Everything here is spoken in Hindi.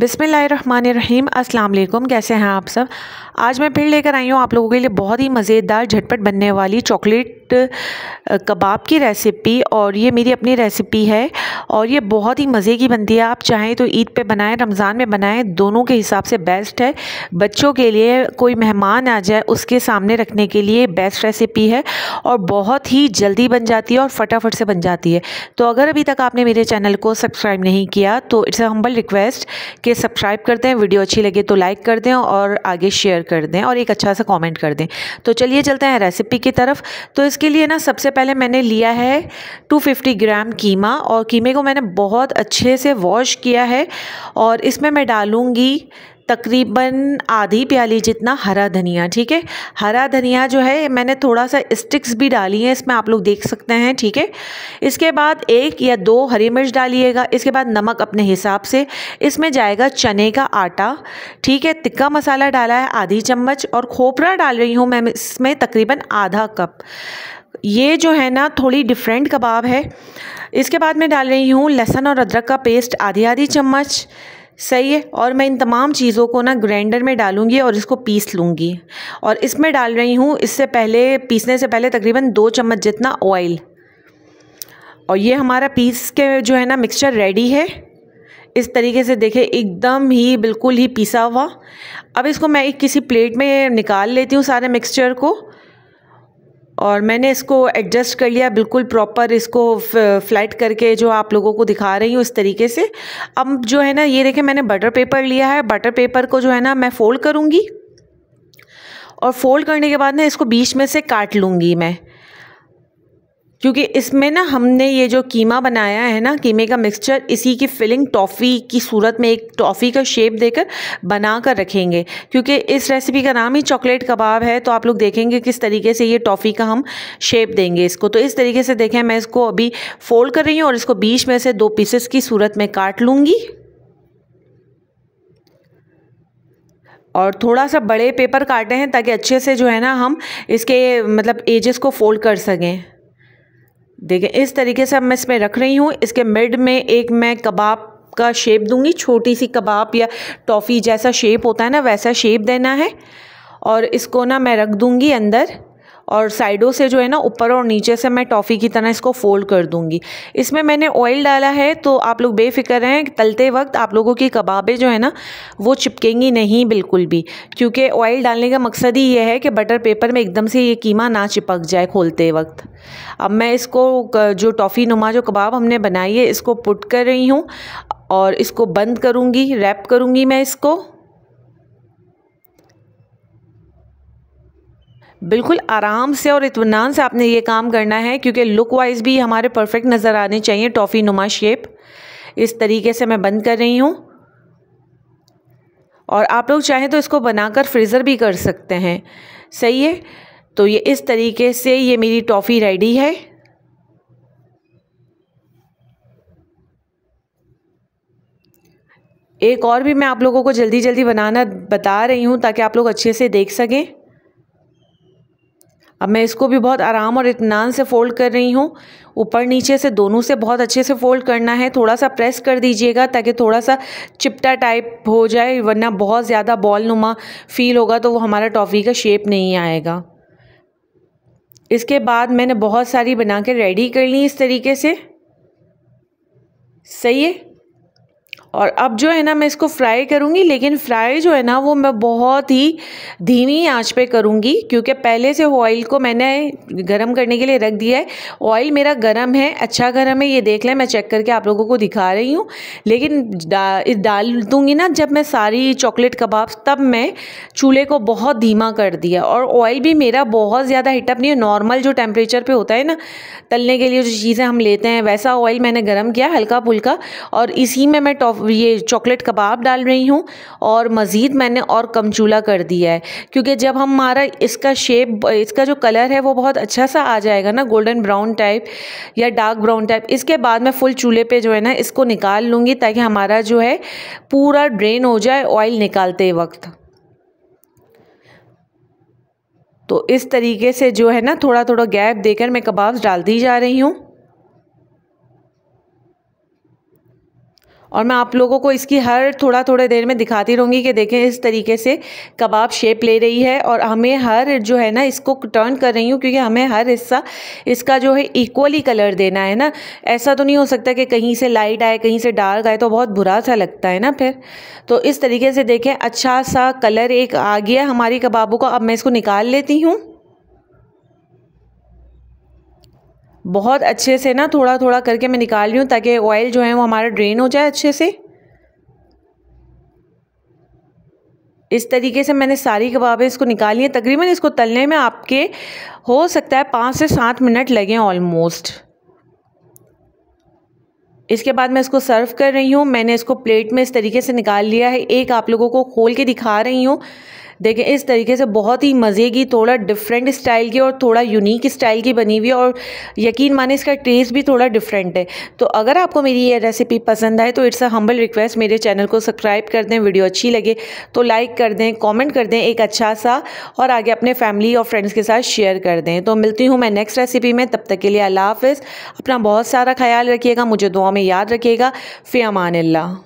बिसमीम अल्लाम कैसे हैं आप सब आज मैं फिर लेकर आई हूँ आप लोगों के लिए बहुत ही मज़ेदार झटपट बनने वाली चॉकलेट मिट कबाब की रेसिपी और ये मेरी अपनी रेसिपी है और ये बहुत ही मज़े की बनती है आप चाहें तो ईद पे बनाएं रमज़ान में बनाएं दोनों के हिसाब से बेस्ट है बच्चों के लिए कोई मेहमान आ जाए उसके सामने रखने के लिए बेस्ट रेसिपी है और बहुत ही जल्दी बन जाती है और फटाफट से बन जाती है तो अगर अभी तक आपने मेरे चैनल को सब्सक्राइब नहीं किया तो इट्स अ हम्बल रिक्वेस्ट कि सब्सक्राइब कर दें वीडियो अच्छी लगे तो लाइक कर दें और आगे शेयर कर दें और एक अच्छा सा कॉमेंट कर दें तो चलिए चलते हैं रेसिपी की तरफ तो इस इसके लिए ना सबसे पहले मैंने लिया है 250 ग्राम कीमा और कीमे को मैंने बहुत अच्छे से वॉश किया है और इसमें मैं डालूँगी तकरीबन आधी प्याली जितना हरा धनिया ठीक है हरा धनिया जो है मैंने थोड़ा सा स्टिक्स भी डाली हैं इसमें आप लोग देख सकते हैं ठीक है इसके बाद एक या दो हरी मिर्च डालिएगा इसके बाद नमक अपने हिसाब से इसमें जाएगा चने का आटा ठीक है तिक्का मसाला डाला है आधी चम्मच और खोपरा डाल रही हूँ मैं इसमें तकरीबन आधा कप ये जो है ना थोड़ी डिफरेंट कबाब है इसके बाद मैं डाल रही हूँ लहसुन और अदरक का पेस्ट आधी आधी चम्मच सही है और मैं इन तमाम चीज़ों को ना ग्राइंडर में डालूंगी और इसको पीस लूँगी और इसमें डाल रही हूँ इससे पहले पीसने से पहले तकरीबन दो चम्मच जितना ऑयल और ये हमारा पीस के जो है ना मिक्सचर रेडी है इस तरीके से देखें एकदम ही बिल्कुल ही पीसा हुआ अब इसको मैं एक किसी प्लेट में निकाल लेती हूँ सारे मिक्सचर को और मैंने इसको एडजस्ट कर लिया बिल्कुल प्रॉपर इसको फ्लैट करके जो आप लोगों को दिखा रही हूँ इस तरीके से अब जो है ना ये देखें मैंने बटर पेपर लिया है बटर पेपर को जो है ना मैं फ़ोल्ड करूँगी और फ़ोल्ड करने के बाद ना इसको बीच में से काट लूँगी मैं क्योंकि इसमें ना हमने ये जो कीमा बनाया है ना कीमे का मिक्सचर इसी की फिलिंग टॉफ़ी की सूरत में एक टॉफ़ी का शेप देकर बना कर रखेंगे क्योंकि इस रेसिपी का नाम ही चॉकलेट कबाब है तो आप लोग देखेंगे किस तरीके से ये टॉफ़ी का हम शेप देंगे इसको तो इस तरीके से देखें मैं इसको अभी फोल्ड कर रही हूँ और इसको बीच में से दो पीसेस की सूरत में काट लूँगी और थोड़ा सा बड़े पेपर काटे हैं ताकि अच्छे से जो है ना हम इसके मतलब एजेस को फोल्ड कर सकें देखें इस तरीके से अब मैं इसमें रख रही हूँ इसके मिड में एक मैं कबाब का शेप दूंगी छोटी सी कबाब या टॉफ़ी जैसा शेप होता है ना वैसा शेप देना है और इसको ना मैं रख दूंगी अंदर और साइडों से जो है ना ऊपर और नीचे से मैं टॉफ़ी की तरह इसको फोल्ड कर दूँगी इसमें मैंने ऑयल डाला है तो आप लोग बेफिक्र हैं तलते वक्त आप लोगों की कबाबें जो है ना वो चिपकेंगी नहीं बिल्कुल भी क्योंकि ऑयल डालने का मकसद ही ये है कि बटर पेपर में एकदम से ये कीमा ना चिपक जाए खोलते वक्त अब मैं इसको जो टॉफ़ी नुमा जो कबाब हमने बनाई है इसको पुट कर रही हूँ और इसको बंद करूँगी रैप करूँगी मैं इसको बिल्कुल आराम से और इतमान से आपने ये काम करना है क्योंकि लुक वाइज भी हमारे परफेक्ट नज़र आने चाहिए टॉफ़ी नुमा शेप इस तरीके से मैं बंद कर रही हूँ और आप लोग चाहें तो इसको बनाकर फ्रीज़र भी कर सकते हैं सही है तो ये इस तरीके से ये मेरी टॉफ़ी रेडी है एक और भी मैं आप लोगों को जल्दी जल्दी बनाना बता रही हूँ ताकि आप लोग अच्छे से देख सकें अब मैं इसको भी बहुत आराम और इतमान से फ़ोल्ड कर रही हूँ ऊपर नीचे से दोनों से बहुत अच्छे से फ़ोल्ड करना है थोड़ा सा प्रेस कर दीजिएगा ताकि थोड़ा सा चिपटा टाइप हो जाए वरना बहुत ज़्यादा बॉल नुमा फील होगा तो वो हमारा टॉफ़ी का शेप नहीं आएगा इसके बाद मैंने बहुत सारी बना के रेडी कर ली इस तरीके से सही है और अब जो है ना मैं इसको फ्राई करूँगी लेकिन फ्राई जो है ना वो मैं बहुत ही धीमी आंच पे करूँगी क्योंकि पहले से ऑयल को मैंने गरम करने के लिए रख दिया है ऑयल मेरा गरम है अच्छा गरम है ये देख लें मैं चेक करके आप लोगों को दिखा रही हूँ लेकिन डा, डाल दूँगी ना जब मैं सारी चॉकलेट कबाब तब मैं चूल्हे को बहुत धीमा कर दिया और ऑयल भी मेरा बहुत ज़्यादा हिटअप नहीं है नॉर्मल जो टेम्परेचर पर होता है ना तलने के लिए जो चीज़ें हम लेते हैं वैसा ऑयल मैंने गर्म किया हल्का फुल्का और इसी में मैं टॉफ़ ये चॉकलेट कबाब डाल रही हूँ और मज़ीद मैंने और कम चूल्हा कर दिया है क्योंकि जब हमारा इसका शेप इसका जो कलर है वो बहुत अच्छा सा आ जाएगा ना गोल्डन ब्राउन टाइप या डार्क ब्राउन टाइप इसके बाद मैं फुल चूल्हे पे जो है ना इसको निकाल लूँगी ताकि हमारा जो है पूरा ड्रेन हो जाए ऑयल निकालते वक्त तो इस तरीके से जो है ना थोड़ा थोड़ा गैप देकर मैं डाल डालती जा रही हूँ और मैं आप लोगों को इसकी हर थोड़ा थोड़े देर में दिखाती रहूँगी कि देखें इस तरीके से कबाब शेप ले रही है और हमें हर जो है ना इसको टर्न कर रही हूँ क्योंकि हमें हर हिस्सा इसका जो है इक्वली कलर देना है ना ऐसा तो नहीं हो सकता कि कहीं से लाइट आए कहीं से डार्क आए तो बहुत बुरा सा लगता है ना फिर तो इस तरीके से देखें अच्छा सा कलर एक आ गया हमारी कबाबों का अब मैं इसको निकाल लेती हूँ बहुत अच्छे से ना थोड़ा थोड़ा करके मैं निकाल रही हूँ ताकि ऑयल जो है वो हमारा ड्रेन हो जाए अच्छे से इस तरीके से मैंने सारी कबाबें इसको निकाली हैं तकरीबन इसको तलने में आपके हो सकता है पाँच से सात मिनट लगे ऑलमोस्ट इसके बाद मैं इसको सर्व कर रही हूँ मैंने इसको प्लेट में इस तरीके से निकाल लिया है एक आप लोगों को खोल के दिखा रही हूँ देखें इस तरीके से बहुत ही मज़े की थोड़ा डिफरेंट स्टाइल की और थोड़ा यूनिक स्टाइल की बनी हुई है और यकीन माने इसका टेस्ट भी थोड़ा डिफरेंट है तो अगर आपको मेरी ये रेसिपी पसंद आए तो इट्स अ हम्बल रिक्वेस्ट मेरे चैनल को सब्सक्राइब कर दें वीडियो अच्छी लगे तो लाइक कर दें कॉमेंट कर दें एक अच्छा सा और आगे अपने फैमिली और फ्रेंड्स के साथ शेयर कर दें तो मिलती हूँ मैं नेक्स्ट रेसिपी में तब तक के लिए अला हाफ़ अपना बहुत सारा ख्याल रखिएगा मुझे दुआ में याद रखिएगा फ़ियामान